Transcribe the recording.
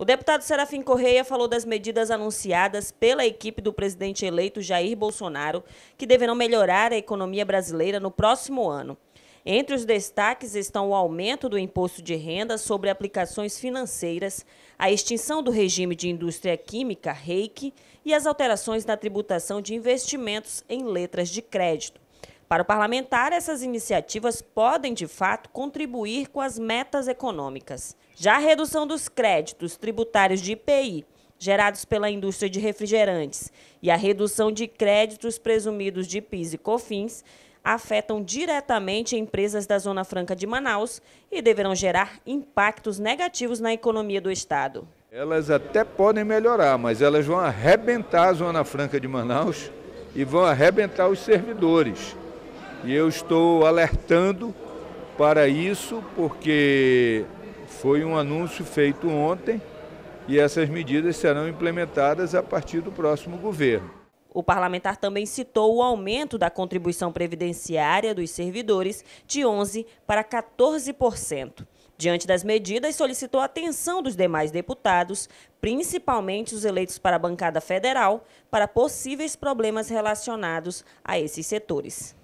O deputado Serafim Correia falou das medidas anunciadas pela equipe do presidente eleito Jair Bolsonaro, que deverão melhorar a economia brasileira no próximo ano. Entre os destaques estão o aumento do imposto de renda sobre aplicações financeiras, a extinção do regime de indústria química, REIC, e as alterações na tributação de investimentos em letras de crédito. Para o parlamentar, essas iniciativas podem, de fato, contribuir com as metas econômicas. Já a redução dos créditos tributários de IPI, gerados pela indústria de refrigerantes, e a redução de créditos presumidos de PIS e COFINS afetam diretamente empresas da Zona Franca de Manaus e deverão gerar impactos negativos na economia do Estado. Elas até podem melhorar, mas elas vão arrebentar a Zona Franca de Manaus e vão arrebentar os servidores. E eu estou alertando para isso porque foi um anúncio feito ontem e essas medidas serão implementadas a partir do próximo governo. O parlamentar também citou o aumento da contribuição previdenciária dos servidores de 11% para 14%. Diante das medidas, solicitou a atenção dos demais deputados, principalmente os eleitos para a bancada federal, para possíveis problemas relacionados a esses setores.